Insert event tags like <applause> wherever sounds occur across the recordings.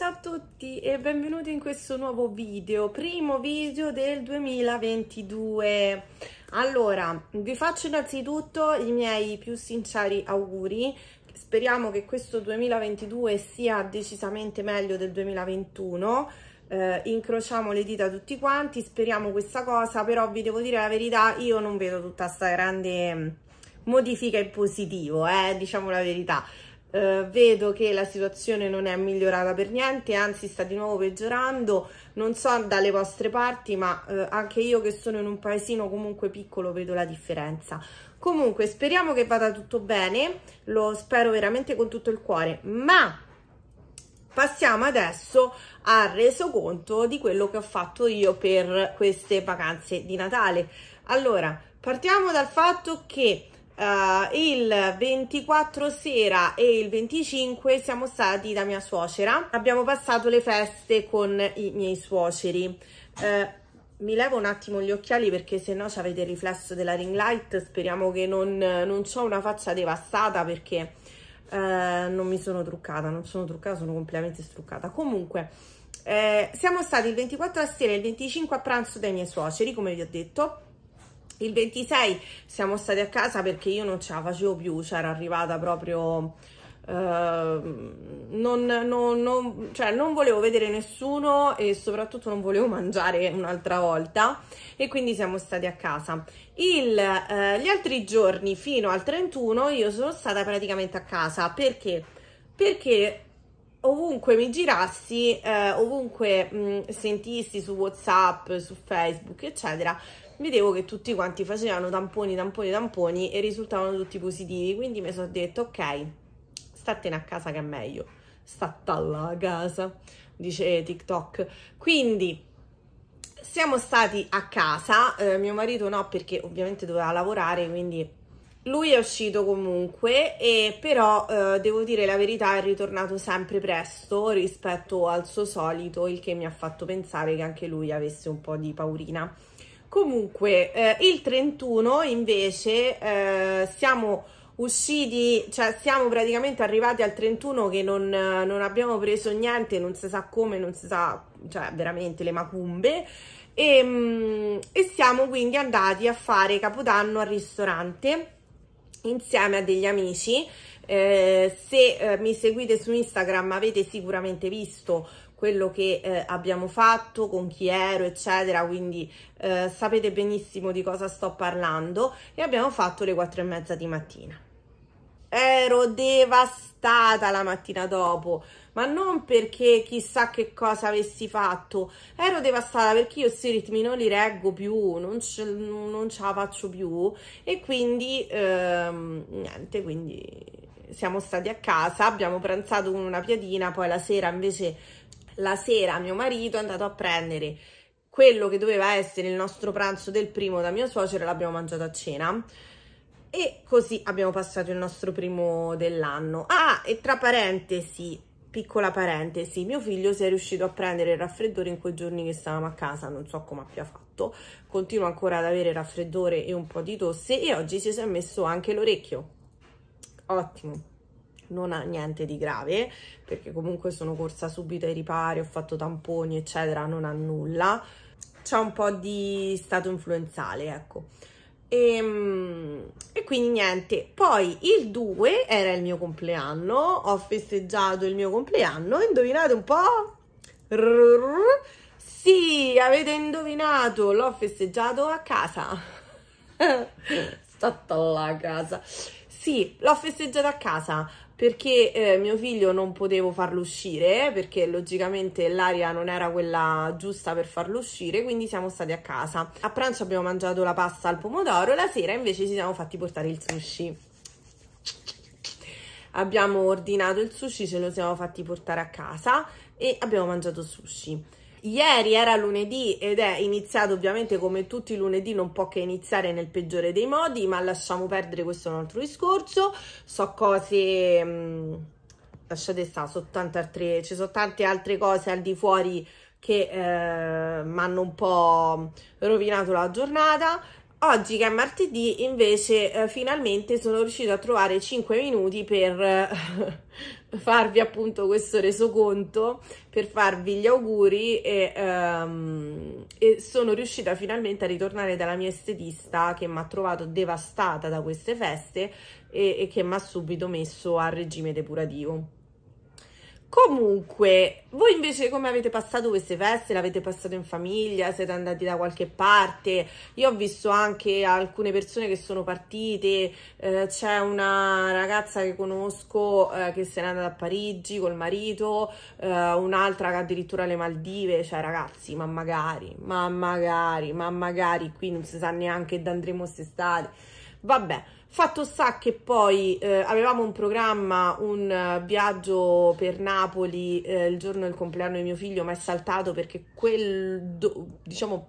Ciao a tutti e benvenuti in questo nuovo video, primo video del 2022. Allora, vi faccio innanzitutto i miei più sinceri auguri. Speriamo che questo 2022 sia decisamente meglio del 2021. Eh, incrociamo le dita tutti quanti, speriamo questa cosa, però vi devo dire la verità, io non vedo tutta questa grande mm, modifica in positivo, eh, diciamo la verità Uh, vedo che la situazione non è migliorata per niente, anzi sta di nuovo peggiorando, non so dalle vostre parti, ma uh, anche io che sono in un paesino comunque piccolo vedo la differenza. Comunque speriamo che vada tutto bene, lo spero veramente con tutto il cuore, ma passiamo adesso al resoconto di quello che ho fatto io per queste vacanze di Natale. Allora, partiamo dal fatto che Uh, il 24 sera e il 25 siamo stati da mia suocera. Abbiamo passato le feste con i miei suoceri. Uh, mi levo un attimo gli occhiali perché se no avete il riflesso della ring light. Speriamo che non, non ho una faccia devastata perché uh, non mi sono truccata. Non sono truccata, sono completamente struccata. Comunque, siamo stati il 24 a sera e il 25 a pranzo dai miei suoceri, come vi ho detto il 26 siamo stati a casa perché io non ce la facevo più, c'era cioè arrivata proprio... Eh, non, non, non, cioè non volevo vedere nessuno e soprattutto non volevo <laughs> mangiare un'altra volta e quindi siamo stati a casa Il, eh, gli altri giorni fino al 31 io sono stata praticamente a casa perché perché ovunque mi girassi, eh, ovunque mh, sentissi su WhatsApp, su Facebook, eccetera, vedevo che tutti quanti facevano tamponi, tamponi, tamponi e risultavano tutti positivi, quindi mi sono detto ok, statene a casa che è meglio, statalla a casa, dice TikTok. Quindi siamo stati a casa, eh, mio marito no perché ovviamente doveva lavorare, quindi lui è uscito comunque, e però eh, devo dire la verità è ritornato sempre presto rispetto al suo solito, il che mi ha fatto pensare che anche lui avesse un po' di paurina. Comunque, eh, il 31 invece eh, siamo usciti, cioè siamo praticamente arrivati al 31 che non, non, abbiamo preso niente, non si sa come, non si sa, cioè veramente le macumbe. E, ehm, e siamo quindi andati a fare Capodanno al ristorante insieme a degli amici eh, se eh, mi seguite su Instagram avete sicuramente visto quello che eh, abbiamo fatto, con chi ero, eccetera, quindi eh, sapete benissimo di cosa sto parlando e abbiamo fatto le quattro e mezza di mattina. Ero devastata la mattina dopo, ma non perché chissà che cosa avessi fatto, ero devastata perché io questi ritmi non li reggo più, non ce, non ce la faccio più e quindi ehm, niente, quindi siamo stati a casa, abbiamo pranzato con una piadina, poi la sera invece la sera mio marito è andato a prendere quello che doveva essere il nostro pranzo del primo da mio suocero l'abbiamo mangiato a cena e così abbiamo passato il nostro primo dell'anno. Ah, e tra parentesi, piccola parentesi, mio figlio si è riuscito a prendere il raffreddore in quei giorni che stavamo a casa, non so come abbia fatto, continua ancora ad avere raffreddore e un po' di tosse e oggi si è messo anche l'orecchio. Ottimo non ha niente di grave, perché comunque sono corsa subito ai ripari, ho fatto tamponi, eccetera, non ha nulla. C'è un po' di stato influenzale, ecco. E, ehm, e, quindi niente, poi il 2 era il mio compleanno, ho festeggiato il mio compleanno, indovinate un po'? sì, avete indovinato, l'ho festeggiato a casa. <laughs> stata là a casa. Sì, l'ho festeggiata a casa perché eh, mio figlio non potevo farlo uscire, perché logicamente l'aria non era quella giusta per farlo uscire, quindi siamo stati a casa. A pranzo abbiamo mangiato la pasta al pomodoro, la sera invece ci siamo fatti portare il sushi abbiamo ordinato il sushi, ce lo siamo fatti portare a casa e abbiamo mangiato sushi. Ieri era lunedì ed è iniziato ovviamente come tutti i lunedì non può che iniziare nel peggiore dei modi, ma lasciamo perdere questo è un altro discorso. So cose mh, mm, lasciate stare, so tante altre, ci sono tante altre cose al di fuori che eh, mi hanno un po' rovinato la giornata. Oggi che è martedì invece eh, finalmente sono riuscita a trovare 5 minuti per <laughs> farvi appunto questo resoconto, per farvi gli auguri e, um, e sono riuscita finalmente a ritornare dalla mia estetista che mi ha trovato devastata da queste feste e, e che mi ha subito messo a regime depurativo. Comunque, voi invece come avete passato queste feste? L'avete passato in famiglia? Siete andati da qualche parte? Io ho visto anche alcune persone che sono partite, eh, c'è una ragazza che conosco eh, che se n'è andata a Parigi col marito, eh, un'altra che addirittura alle Maldive, cioè ragazzi, ma magari, ma magari, ma magari qui non si sa neanche dove andremo quest'estate. Vabbè, Fatto sta che poi eh, avevamo un programma, un eh, viaggio per Napoli eh, il giorno del compleanno di mio figlio, ma è saltato perché quel, do, diciamo,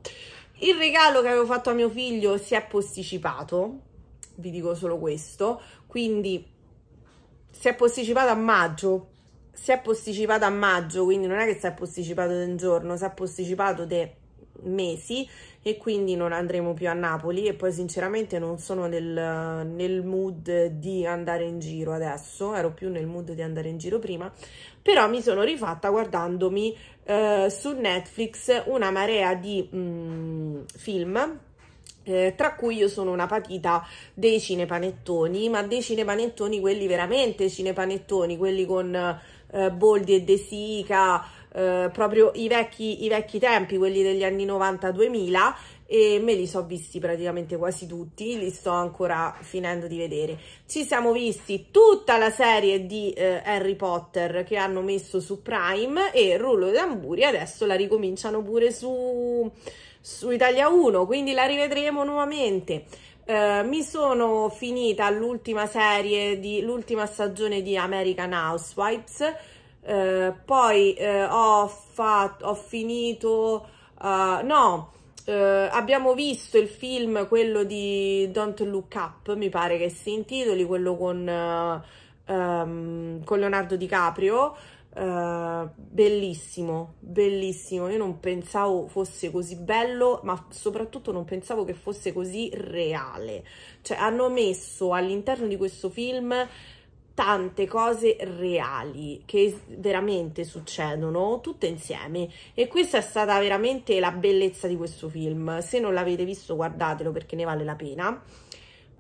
il regalo che avevo fatto a mio figlio si è posticipato, vi dico solo questo, quindi si è posticipato a maggio, si è posticipato a maggio, quindi non è che si è posticipato di un giorno, si è posticipato di mesi e quindi non andremo più a Napoli e poi sinceramente non sono nel, nel, mood di andare in giro adesso, ero più nel mood di andare in giro prima, però mi sono rifatta guardandomi eh, su Netflix una marea di mh, mm, film eh, tra cui io sono una patita dei cinepanettoni, ma dei cinepanettoni quelli veramente cinepanettoni, quelli con eh, Boldi e De Sica, eh, proprio i vecchi, i vecchi tempi, quelli degli anni 90-2000 e me li so visti praticamente quasi tutti, li sto ancora finendo di vedere. Ci siamo visti tutta la serie di eh, Harry Potter che hanno messo su Prime e Rullo dei tamburi adesso la ricominciano pure su, su Italia 1, quindi la rivedremo nuovamente. Uh, mi sono finita l'ultima serie l'ultima stagione di American Housewives eh, poi eh, ho, fatto, ho finito, uh, no, eh, abbiamo visto il film, quello di Don't Look Up, mi pare che si intitoli, quello con, uh, um, con Leonardo DiCaprio, Uh, bellissimo, bellissimo. Io non pensavo fosse così bello, ma soprattutto non pensavo che fosse così reale. Cioè, hanno messo all'interno di questo film tante cose reali che veramente succedono tutte insieme e questa è stata veramente la bellezza di questo film se non l'avete visto guardatelo perché ne vale la pena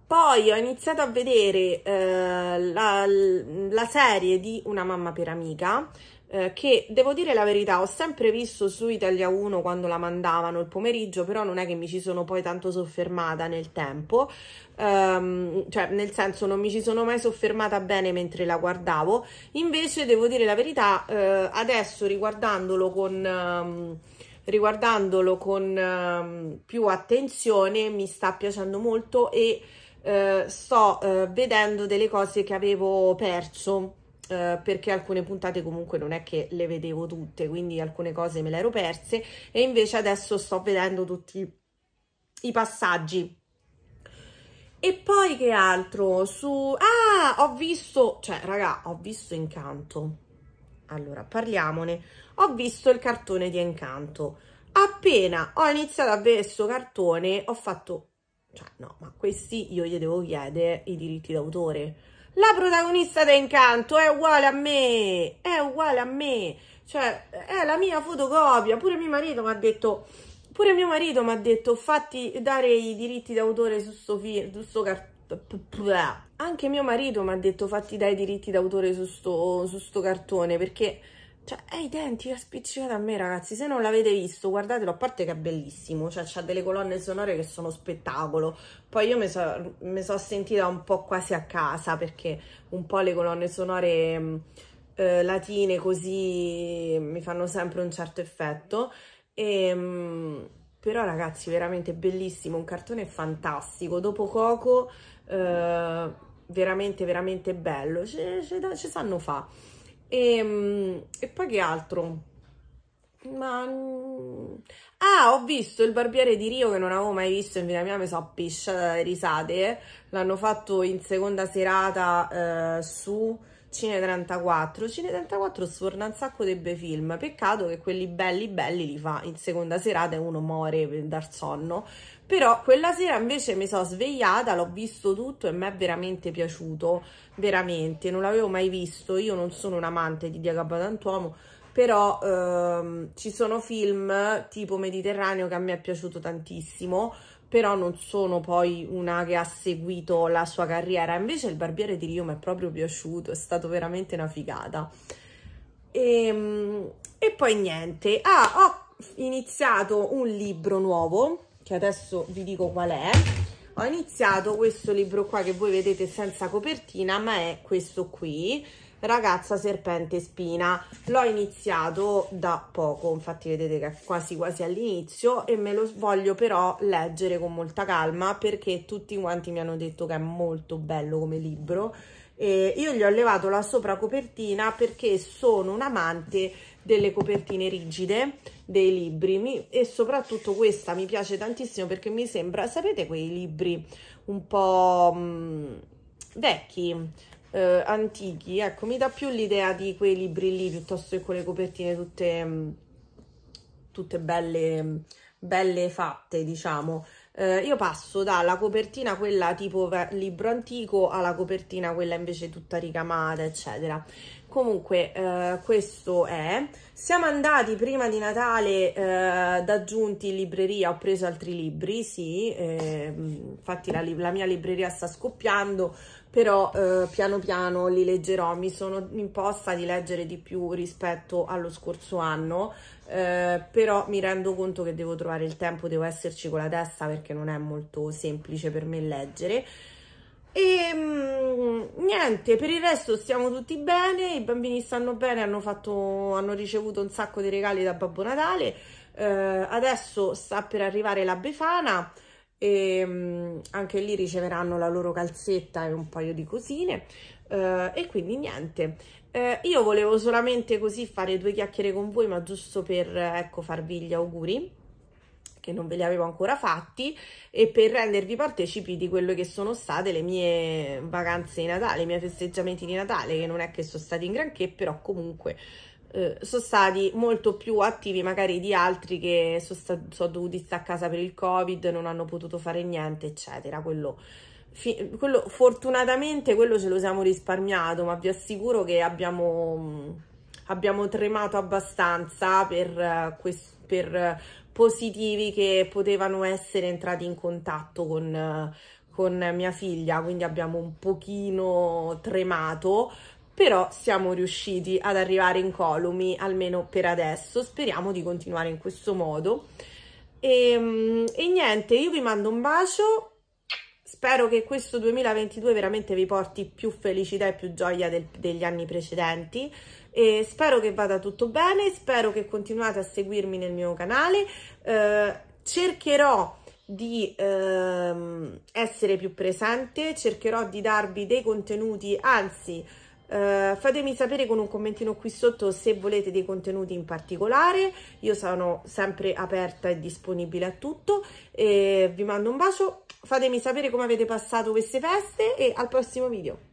poi ho iniziato a vedere eh, la, la, serie di Una mamma per amica eh, che devo dire la verità ho sempre visto su Italia 1 quando la mandavano il pomeriggio però non è che mi ci sono poi tanto soffermata nel tempo um, cioè nel senso non mi ci sono mai soffermata bene mentre la guardavo invece devo dire la verità eh, adesso riguardandolo con um, riguardandolo con uh, più attenzione mi sta piacendo molto e uh, sto uh, vedendo delle cose che avevo perso eh, perché alcune puntate comunque non è che le vedevo tutte, quindi alcune cose me le ero perse e invece adesso sto vedendo tutti i passaggi. E poi che altro? Su... Ah, ho visto... Cioè, raga, ho visto Incanto. Allora, parliamone. Ho visto il cartone di Incanto. Appena ho iniziato a vedere questo cartone, ho fatto... Cioè, no, ma questi io gli devo chiedere i diritti d'autore la protagonista di Incanto è uguale a me, è uguale a me, cioè è la mia fotocopia, pure mio marito mi ha detto, pure mio marito mi ha detto fatti dare i diritti d'autore su sto, film, su sto cartone. Anche mio marito mi ha detto fatti dai diritti d'autore su sto, su sto cartone perché cioè, è identica spiccicata a me, ragazzi. Se non l'avete visto, guardatelo, a parte che è bellissimo. Cioè, c'ha delle colonne sonore che sono spettacolo. Poi io mi sono so sentita un po' quasi a casa, perché un po' le colonne sonore mm, eh, latine così mm, mi fanno sempre un certo effetto. E, mm, però, ragazzi, veramente bellissimo. Un cartone fantastico. Dopo Coco, eh, veramente, veramente bello. Ci sanno fa' E, ehm, e poi che altro? Ma... Mm, ah, ho visto il barbiere di Rio che non avevo mai visto in vita mia, mi sono pisciata dalle risate. L'hanno fatto in seconda serata eh, su Cine 34. Cine 34 sforna un sacco di bei film. Peccato che quelli belli belli li fa in seconda serata e uno muore dal sonno però quella sera invece mi sono svegliata, l'ho visto tutto e mi è veramente piaciuto, veramente, non l'avevo mai visto, io non sono un amante di Diego Badantuomo, però ehm, ci sono film tipo Mediterraneo che a me è piaciuto tantissimo, però non sono poi una che ha seguito la sua carriera, invece il Barbiere di Rio mi è proprio piaciuto, è stato veramente una figata. E, ehm, e poi niente, ah, ho iniziato un libro nuovo che adesso vi dico qual è ho iniziato questo libro qua che voi vedete senza copertina ma è questo qui ragazza serpente spina l'ho iniziato da poco infatti vedete che è quasi quasi all'inizio e me lo voglio però leggere con molta calma perché tutti quanti mi hanno detto che è molto bello come libro e io gli ho levato la sopra copertina perché sono un amante delle copertine rigide dei libri mi, e soprattutto questa mi piace tantissimo perché mi sembra, sapete quei libri un po' mh, mm, vecchi, eh, antichi, ecco mi dà più l'idea di quei libri lì piuttosto che quelle copertine tutte, mh, mm, tutte belle, belle fatte diciamo. Eh, io passo dalla copertina quella tipo libro antico alla copertina quella invece tutta ricamata eccetera comunque eh, questo è siamo andati prima di Natale eh, da Giunti in libreria ho preso altri libri sì eh, infatti la, la, mia libreria sta scoppiando però eh, piano piano li leggerò mi sono imposta di leggere di più rispetto allo scorso anno eh, però mi rendo conto che devo trovare il tempo devo esserci con la testa perché non è molto semplice per me leggere e mh, mm, niente, per il resto stiamo tutti bene, i bambini stanno bene, hanno, fatto, hanno ricevuto un sacco di regali da Babbo Natale. Eh, adesso sta per arrivare la Befana e mh, mm, anche lì riceveranno la loro calzetta e un paio di cosine. Eh, e quindi niente, eh, io volevo solamente così fare due chiacchiere con voi, ma giusto per ecco, farvi gli auguri perché non ve li avevo ancora fatti e per rendervi partecipi di quello che sono state le mie vacanze di Natale, i miei festeggiamenti di Natale, che non è che sono stati in granché, però comunque eh, sono stati molto più attivi magari di altri che sono, sono dovuti stare a casa per il Covid, non hanno potuto fare niente, eccetera. Quello quello, fortunatamente quello ce lo siamo risparmiato, ma vi assicuro che abbiamo, abbiamo tremato abbastanza per, eh, per, positivi che potevano essere entrati in contatto con, con mia figlia, quindi abbiamo un pochino tremato, però siamo riusciti ad arrivare in columi, almeno per adesso, speriamo di continuare in questo modo. E, ehm, e niente, io vi mando un bacio, spero che questo 2022 veramente vi porti più felicità e più gioia del, degli anni precedenti e spero che vada tutto bene, spero che continuate a seguirmi nel mio canale, eh, cercherò di ehm, essere più presente, cercherò di darvi dei contenuti, anzi Uh, fatemi sapere con un commentino qui sotto se volete dei contenuti in particolare, io sono sempre aperta e disponibile a tutto e vi mando un bacio, fatemi sapere come avete passato queste feste e al prossimo video.